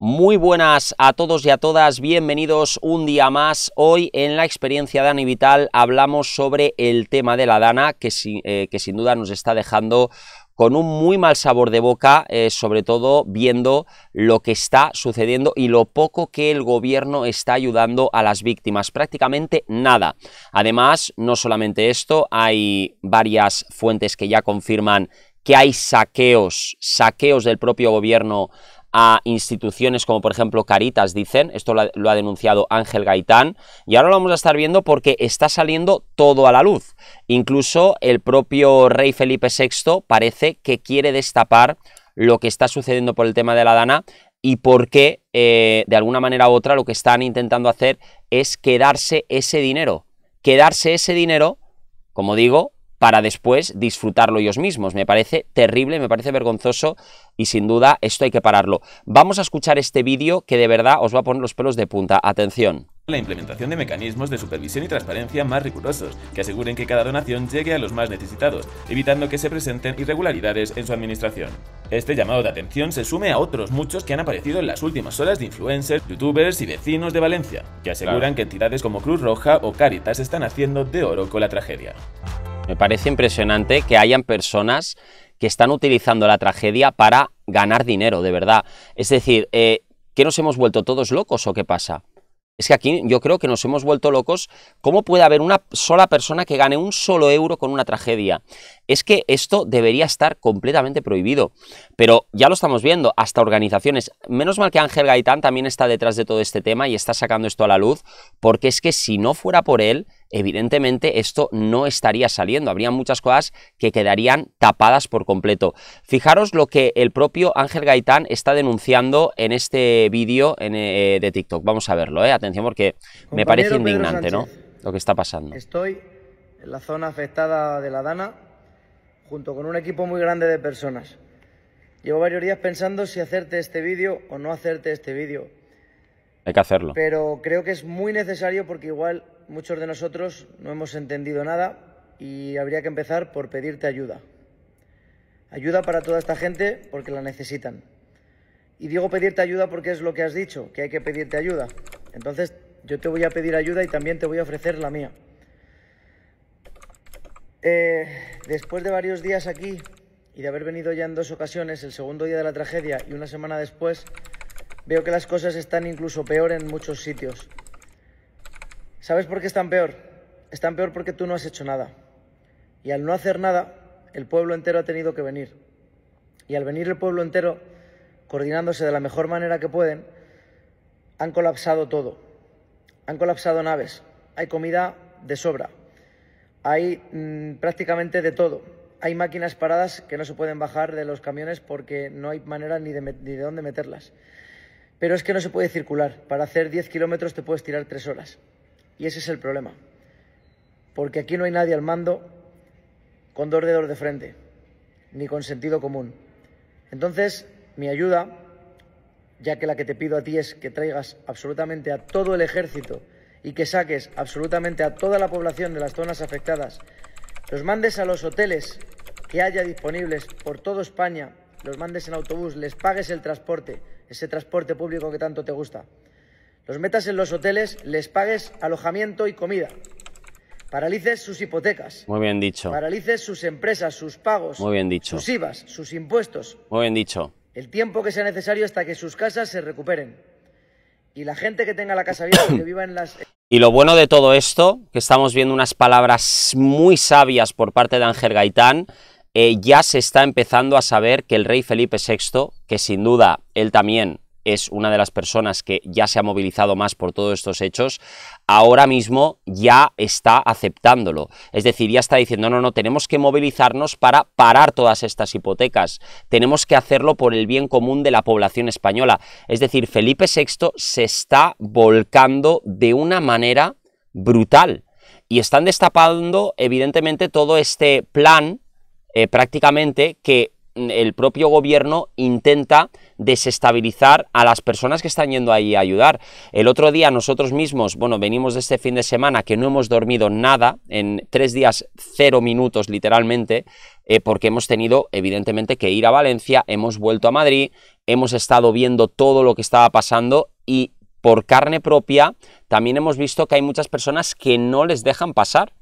Muy buenas a todos y a todas, bienvenidos un día más. Hoy en la experiencia de Vital hablamos sobre el tema de la Dana, eh, que, sin duda nos está dejando con un muy mal sabor de boca, eh, sobre todo viendo lo que está sucediendo y lo poco que el gobierno está ayudando a las víctimas, prácticamente nada. Además, no solamente esto, hay varias fuentes que ya confirman que hay saqueos, saqueos del propio gobierno a instituciones como por ejemplo Caritas, dicen, esto lo, ha, denunciado Ángel Gaitán, y ahora lo vamos a estar viendo porque está saliendo todo a la luz. Incluso el propio rey Felipe VI parece que quiere destapar lo que está sucediendo por el tema de la Dana y porque eh, de alguna manera u otra lo que están intentando hacer es quedarse ese dinero. Quedarse ese dinero, como digo, para después disfrutarlo ellos mismos. Me parece terrible, me parece vergonzoso y sin duda esto hay que pararlo. Vamos a escuchar este vídeo que de verdad os va a poner los pelos de punta. Atención. La implementación de mecanismos de supervisión y transparencia más rigurosos, que aseguren que cada donación llegue a los más necesitados, evitando que se presenten irregularidades en su administración. Este llamado de atención se sume a otros muchos que han aparecido en las últimas horas de influencers, youtubers y vecinos de Valencia, que aseguran que entidades como Cruz Roja o Caritas están haciendo de oro con la tragedia. Me parece impresionante que hayan personas que están utilizando la tragedia para ganar dinero, de verdad. Es decir, eh, ¿qué nos hemos vuelto todos locos o qué pasa? Es que aquí yo creo que nos hemos vuelto locos. ¿Cómo puede haber una sola persona que gane un solo euro con una tragedia? Es que esto debería estar completamente prohibido. Pero ya lo estamos viendo, hasta organizaciones. Menos mal que Ángel Gaitán también está detrás de todo este tema y está sacando esto a la luz, porque es que si no fuera por él, evidentemente esto no estaría saliendo. Habría muchas cosas que quedarían tapadas por completo. Fijaros lo que el propio Ángel Gaitán está denunciando en este vídeo eh, de TikTok. Vamos a verlo, eh. atención, porque me parece indignante ¿no? lo que está pasando. Estoy en la zona afectada de la Dana junto con un equipo muy grande de personas. Llevo varios días pensando si hacerte este vídeo o no hacerte este vídeo hay que hacerlo. Pero creo que es muy necesario porque igual muchos de nosotros no hemos entendido nada y habría que empezar por pedirte ayuda. Ayuda para toda esta gente porque la necesitan. Y digo pedirte ayuda porque es lo que has dicho, que hay que pedirte ayuda. Entonces yo te voy a pedir ayuda y también te voy a ofrecer la mía. Eh, después de varios días aquí y de haber venido ya en dos ocasiones, el segundo día de la tragedia y una semana después, Veo que las cosas están incluso peor en muchos sitios. ¿Sabes por qué están peor? Están peor porque tú no has hecho nada. Y al no hacer nada, el pueblo entero ha tenido que venir. Y al venir el pueblo entero, coordinándose de la mejor manera que pueden, han colapsado todo. Han colapsado naves. Hay comida de sobra. Hay mm, prácticamente de todo. Hay máquinas paradas que no se pueden bajar de los camiones porque no hay manera ni de dónde meterlas. Pero es que no se puede circular. Para hacer 10 kilómetros te puedes tirar 3 horas. Y ese es el problema. Porque aquí no hay nadie al mando con dos dedos de frente, ni con sentido común. Entonces, mi ayuda, ya que la que te pido a ti es que traigas absolutamente a todo el ejército y que saques absolutamente a toda la población de las zonas afectadas, los mandes a los hoteles que haya disponibles por toda España, los mandes en autobús, les pagues el transporte, ese transporte público que tanto te gusta. Los metas en los hoteles, les pagues alojamiento y comida. Paralices sus hipotecas. Muy bien dicho. Paralices sus empresas, sus pagos. Muy bien dicho. Sus IVAs, sus impuestos. Muy bien dicho. El tiempo que sea necesario hasta que sus casas se recuperen. Y la gente que tenga la casa y que viva en las... Y lo bueno de todo esto, que estamos viendo unas palabras muy sabias por parte de Ángel Gaitán, eh, ya se está empezando a saber que el rey Felipe VI que sin duda él también es una de las personas que ya se ha movilizado más por todos estos hechos, ahora mismo ya está aceptándolo. Es decir, ya está diciendo, no, no, tenemos que movilizarnos para parar todas estas hipotecas. Tenemos que hacerlo por el bien común de la población española. Es decir, Felipe VI se está volcando de una manera brutal. Y están destapando, evidentemente, todo este plan eh, prácticamente que el propio gobierno intenta desestabilizar a las personas que están yendo ahí a ayudar. El otro día nosotros mismos, bueno, venimos de este fin de semana que no hemos dormido nada, en tres días, cero minutos literalmente, eh, porque hemos tenido evidentemente que ir a Valencia, hemos vuelto a Madrid, hemos estado viendo todo lo que estaba pasando y por carne propia también hemos visto que hay muchas personas que no les dejan pasar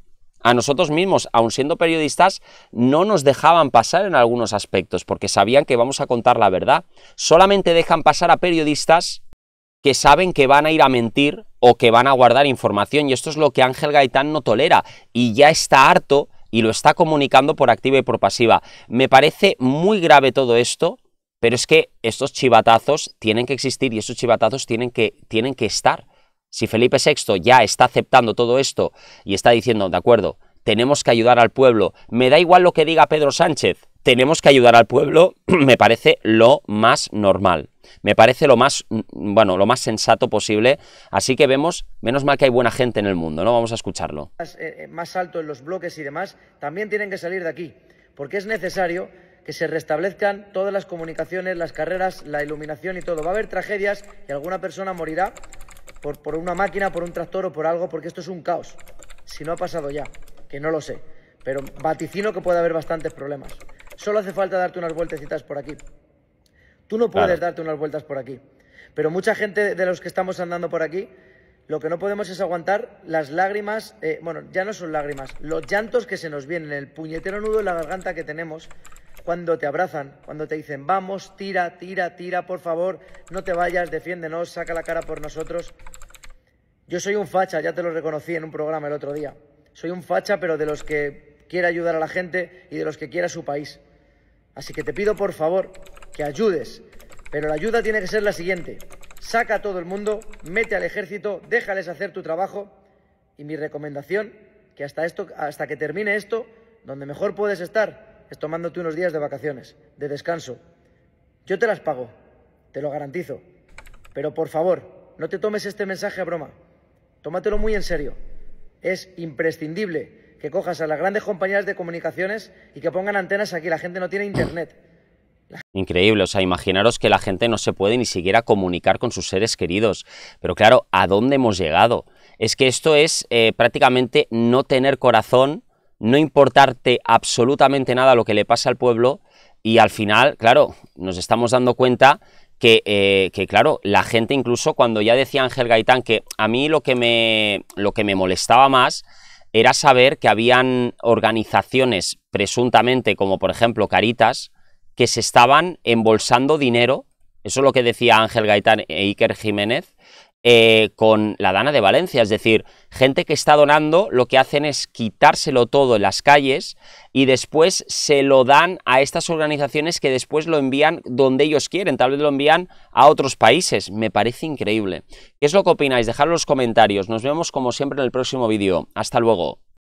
a nosotros mismos, aun siendo periodistas, no nos dejaban pasar en algunos aspectos, porque sabían que vamos a contar la verdad. Solamente dejan pasar a periodistas que saben que van a ir a mentir o que van a guardar información, y esto es lo que Ángel Gaitán no tolera, y ya está harto y lo está comunicando por activa y por pasiva. Me parece muy grave todo esto, pero es que estos chivatazos tienen que existir y estos chivatazos tienen que, tienen que estar si Felipe VI ya está aceptando todo esto y está diciendo, de acuerdo, tenemos que ayudar al pueblo, me da igual lo que diga Pedro Sánchez, tenemos que ayudar al pueblo, me parece lo más normal. Me parece lo más, mm, bueno, lo más sensato posible. Así que vemos, menos mal que hay buena gente en el mundo, ¿no? Vamos a escucharlo. Eh, eh, más, alto en los bloques y demás, también tienen que salir de aquí, porque es necesario que se restablezcan todas las comunicaciones, las carreras, la iluminación y todo. Va a haber tragedias y alguna persona morirá, por, por una máquina, por un tractor o por algo, porque esto es un caos. Si no ha pasado ya, que no lo sé. Pero vaticino que puede haber bastantes problemas. Solo hace falta darte unas vueltecitas por aquí. Tú no puedes darte unas vueltas por aquí. Pero mucha gente de los que estamos andando por aquí, lo que no podemos es aguantar las lágrimas, eh, bueno, ya no son lágrimas, los llantos que se nos vienen, el puñetero nudo en la garganta que tenemos cuando te abrazan, cuando te dicen, vamos, tira, tira, tira, por favor, no te vayas, defiéndenos, saca la cara por nosotros. Yo soy un facha, ya te lo reconocí en un programa el otro día. Soy un facha, pero de los que quiere ayudar a la gente y de los que quiere su país. Así que te pido, por favor, que ayudes. Pero la ayuda tiene que ser la siguiente. Saca a todo el mundo, mete al ejército, déjales hacer tu trabajo. Y mi recomendación, que hasta, esto, hasta que termine esto, donde mejor puedes estar, es tomándote unos días de vacaciones, de descanso. Yo te las pago, te lo garantizo. Pero por favor, no te tomes este mensaje a broma. Tómatelo muy en serio. Es imprescindible que cojas a las grandes compañías de comunicaciones y que pongan antenas aquí. La gente no tiene internet. Increíble, o sea, imaginaros que la gente no se puede ni siquiera comunicar con sus seres queridos. Pero claro, ¿a dónde hemos llegado? Es que esto es eh, prácticamente no tener corazón no importarte absolutamente nada lo que le pasa al pueblo y al final, claro, nos estamos dando cuenta eh, que, claro, la gente incluso cuando ya decía Ángel Gaitán que a mí lo que me, lo que me molestaba más era saber que habían organizaciones presuntamente, como por ejemplo Caritas, que se estaban embolsando dinero, eso es lo que decía Ángel Gaitán e Iker Jiménez, eh, con la Dana de Valencia, es decir, gente que está donando lo que hacen es quitárselo todo en las calles y después se lo dan a estas organizaciones que después lo envían donde ellos quieren, tal vez lo envían a otros países, me parece increíble. ¿Qué es lo que opináis? Dejadlo en los comentarios, nos vemos como siempre en el próximo vídeo, hasta luego.